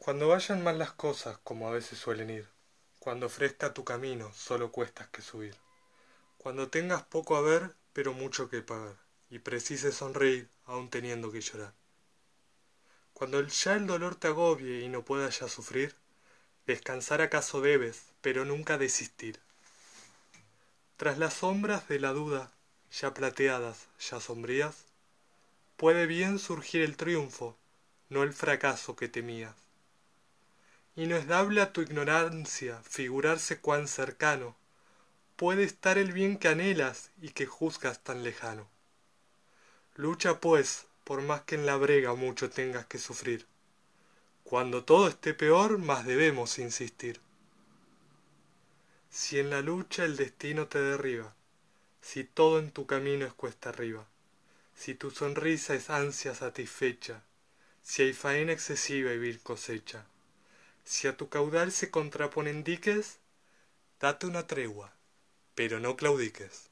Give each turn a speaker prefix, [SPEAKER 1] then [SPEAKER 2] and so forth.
[SPEAKER 1] Cuando vayan mal las cosas, como a veces suelen ir, cuando fresca tu camino, solo cuestas que subir, cuando tengas poco a ver, pero mucho que pagar, y precises sonreír, aun teniendo que llorar. Cuando ya el dolor te agobie y no puedas ya sufrir, descansar acaso debes, pero nunca desistir. Tras las sombras de la duda, ya plateadas, ya sombrías, puede bien surgir el triunfo, no el fracaso que temías. Y no es dable a tu ignorancia figurarse cuán cercano puede estar el bien que anhelas y que juzgas tan lejano. Lucha, pues, por más que en la brega mucho tengas que sufrir. Cuando todo esté peor, más debemos insistir. Si en la lucha el destino te derriba, si todo en tu camino es cuesta arriba, si tu sonrisa es ansia satisfecha, si hay faena excesiva y vir cosecha, si a tu caudal se contraponen diques, date una tregua, pero no claudiques.